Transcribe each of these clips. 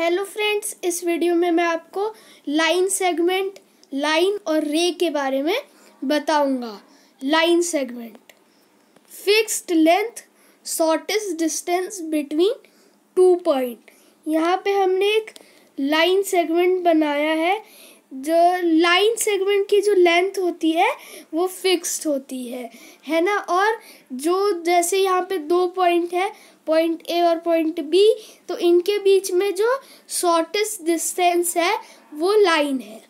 hello friends इस video में मैं आपको लाइन सेगमेंट लाइन और रे के बारे में बताऊंगा line segment fixed length shortest distance between two point यहाँ पे हमने एक लाइन सेगमेंट बनाया है जो लाइन सेगमेंट की जो लेंथ होती है वो फिक्स्ड होती है है ना और जो जैसे यहाँ पे दो पॉइंट है पॉइंट ए और पॉइंट बी तो इनके बीच में जो शॉर्टेस्ट डिस्टेंस है वो लाइन है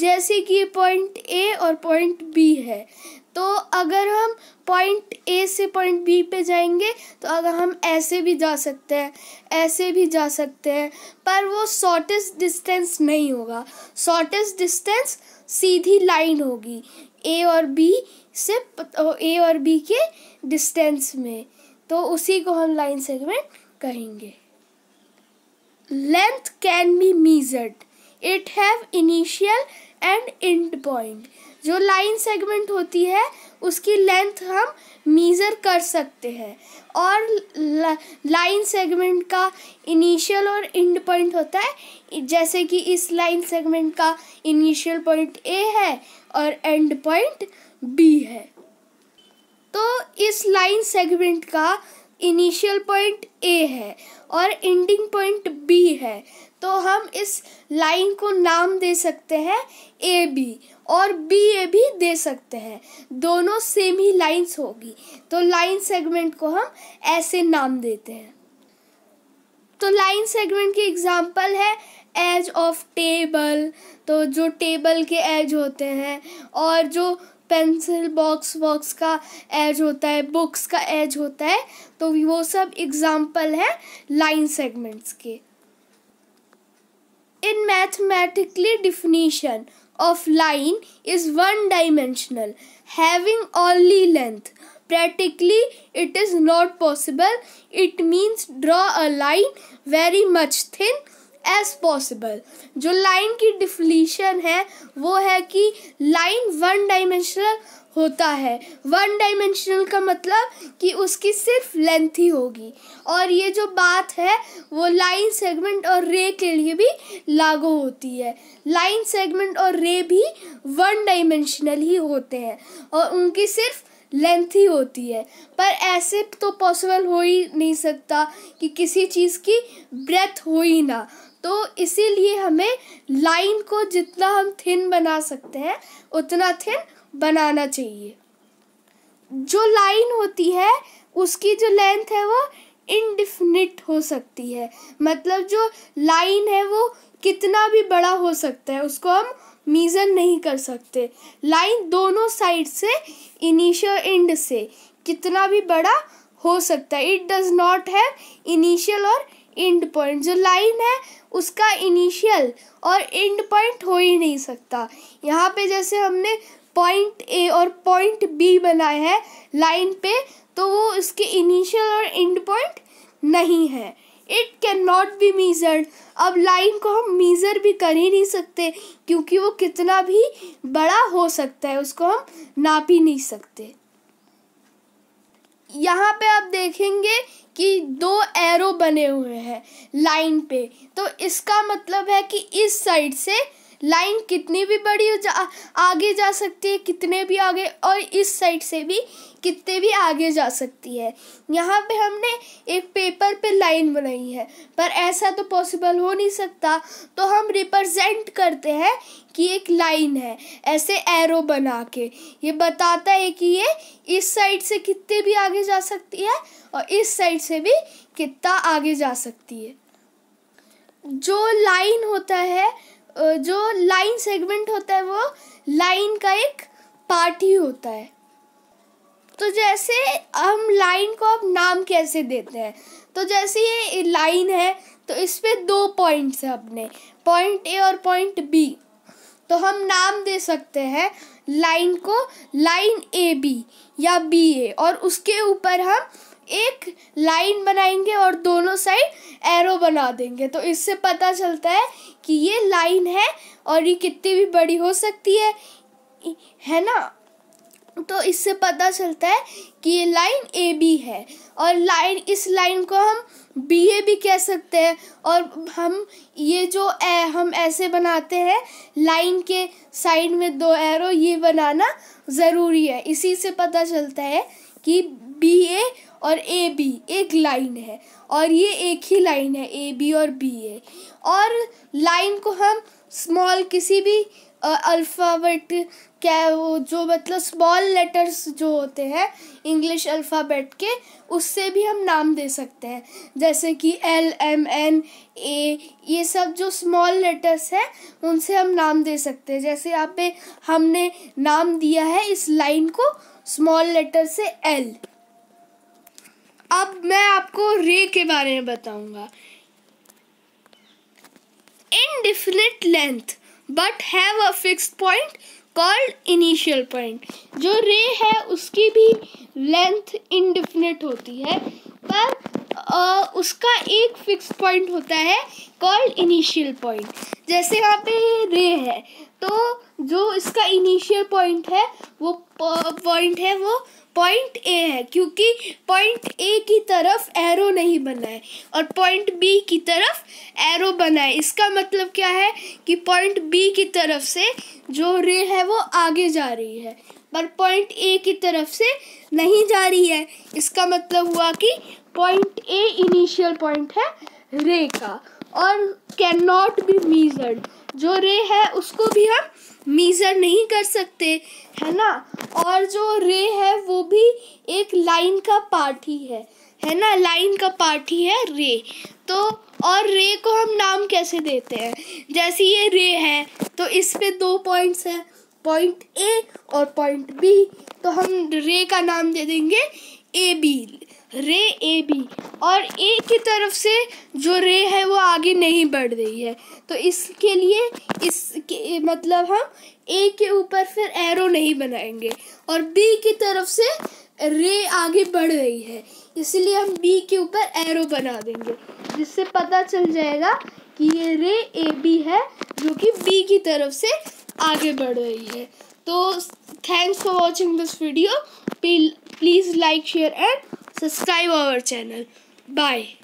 जैसे कि पॉइंट ए और पॉइंट बी है तो अगर हम पॉइंट ए से पॉइंट बी पे जाएंगे तो अगर हम ऐसे भी जा सकते हैं ऐसे भी जा सकते हैं पर वो शॉर्टेस्ट डिस्टेंस नहीं होगा शॉर्टेस्ट डिस्टेंस सीधी लाइन होगी ए और बी से ए और बी के डिस्टेंस में तो उसी को हम लाइन सेगमेंट कहेंगे length can be measured it have initial and end point जो लाइन सेगमेंट होती है उसकी लेंथ हम मीज़र कर सकते हैं और लाइन सेगमेंट का इनिशियल और एंड पॉइंट होता है जैसे कि इस लाइन सेगमेंट का इनिशियल पॉइंट ए है और एंड पॉइंट बी है तो इस लाइन सेगमेंट का इनिशियल पॉइंट ए है और एंडिंग पॉइंट बी है तो हम इस लाइन को नाम दे सकते हैं ए बी और बी ए भी दे सकते हैं दोनों सेम ही लाइंस होगी तो लाइन सेगमेंट को हम ऐसे नाम देते हैं तो लाइन सेगमेंट की एग्जांपल है एज ऑफ टेबल तो जो टेबल के एज होते हैं और जो पेंसिल बॉक्स बॉक्स का एज होता है बुक्स का एज होता है तो वो सब एग्जाम्पल है लाइन सेगमेंट्स के in mathematically definition of line is one dimensional having only length practically it is not possible it means draw a line very much thin as possible जो line की definition है वो है कि line one dimensional होता है one dimensional का मतलब कि उसकी सिर्फ length ही होगी और ये जो बात है वो line segment और ray के लिए भी लागू होती है line segment और ray भी one dimensional ही होते हैं और उनकी सिर्फ लेंथी होती है पर ऐसे तो पॉसिबल हो ही नहीं सकता कि किसी चीज़ की ब्रेथ हो ही ना तो इसीलिए हमें लाइन को जितना हम थिन बना सकते हैं उतना थिन बनाना चाहिए जो लाइन होती है उसकी जो लेंथ है वो इनडिफिनिट हो सकती है मतलब जो लाइन है वो कितना भी बड़ा हो सकता है उसको हम मीज़र नहीं कर सकते लाइन दोनों साइड से इनिशियल एंड से कितना भी बड़ा हो सकता है इट डज नॉट है इनिशियल और एंड पॉइंट जो लाइन है उसका इनिशियल और एंड पॉइंट हो ही नहीं सकता यहाँ पे जैसे हमने पॉइंट ए और पॉइंट बी बनाया है लाइन पे तो वो उसके इनिशियल और एंड पॉइंट नहीं है it can not be measured अब लाइन को हम मीज़र भी कर ही नहीं सकते क्योंकि वो कितना भी बड़ा हो सकता है उसको हम नाप ही नहीं सकते यहाँ पे आप देखेंगे कि दो एरो बने हुए हैं लाइन पे तो इसका मतलब है कि इस साइड से लाइन कितनी भी बड़ी हो जा, आगे जा सकती है कितने भी आगे और इस साइड से भी कितने भी आगे जा सकती है यहाँ पे हमने एक पेपर पे लाइन बनाई है पर ऐसा तो पॉसिबल हो नहीं सकता तो हम रिप्रेजेंट करते हैं कि एक लाइन है ऐसे एरो बना के ये बताता है कि ये इस साइड से कितने भी आगे जा सकती है और इस साइड से भी कितना आगे जा सकती है जो लाइन होता है जो लाइन सेगमेंट होता है वो लाइन का एक पार्ट ही होता है तो जैसे हम लाइन को अब नाम कैसे देते हैं तो जैसे ये लाइन है तो इस पर दो पॉइंट्स हैं अपने पॉइंट ए और पॉइंट बी तो हम नाम दे सकते हैं लाइन को लाइन ए बी या बी ए और उसके ऊपर हम एक लाइन बनाएंगे और दोनों साइड एरो बना देंगे तो इससे पता चलता है कि ये लाइन है और ये कितनी भी बड़ी हो सकती है है ना तो इससे पता चलता है कि ये लाइन ए बी है और लाइन इस लाइन को हम बी ए भी कह सकते हैं और हम ये जो ए हम ऐसे बनाते हैं लाइन के साइड में दो एरो ये बनाना ज़रूरी है इसी से पता चलता है कि बी ए और ए बी एक लाइन है और ये एक ही लाइन है ए बी और बी ए और लाइन को हम स्मॉल किसी भी अल्फ़ाबेट क्या है वो जो मतलब स्मॉल लेटर्स जो होते हैं इंग्लिश अल्फ़ाबेट के उससे भी हम नाम दे सकते हैं जैसे कि एल एम एन ए ये सब जो स्मॉल लेटर्स हैं उनसे हम नाम दे सकते हैं जैसे यहाँ पे हमने नाम दिया है इस लाइन को स्मॉल लेटर से एल अब मैं आपको रे के बारे में बताऊंगा indefinite length but have a fix point called initial point जो रे है उसकी भी लेंथ इनडिफिनिट होती है पर आ, उसका एक फिक्स पॉइंट होता है कॉल्ड इनिशियल पॉइंट जैसे यहाँ पे रे है तो जो इसका इनिशियल पॉइंट है वो पॉइंट है वो पॉइंट ए है क्योंकि पॉइंट ए की तरफ एरो नहीं बना है और पॉइंट बी की तरफ एरो बना है इसका मतलब क्या है कि पॉइंट बी की तरफ से जो रे है वो आगे जा रही है पर पॉइंट ए की तरफ से नहीं जा रही है इसका मतलब हुआ कि पॉइंट ए इनिशियल पॉइंट है रे का और कैन नॉट बी मीजर्ड जो रे है उसको भी हम मीज़र नहीं कर सकते है ना और जो रे है वो भी एक लाइन का पार्ट ही है है ना लाइन का पार्ट ही है रे तो और रे को हम नाम कैसे देते हैं जैसे ये रे है तो इस पे दो पॉइंट्स हैं पॉइंट ए और पॉइंट बी तो हम रे का नाम दे देंगे ए बी रे ए बी और ए की तरफ से जो रे है वो आगे नहीं बढ़ रही है तो इसके लिए इस के, मतलब हम ए के ऊपर फिर एरो नहीं बनाएंगे और बी की तरफ से रे आगे बढ़ रही है इसलिए हम बी के ऊपर एरो बना देंगे जिससे पता चल जाएगा कि ये रे ए बी है जो कि बी की तरफ से आगे बढ़ रही है तो thanks for watching this video please like share and subscribe our channel bye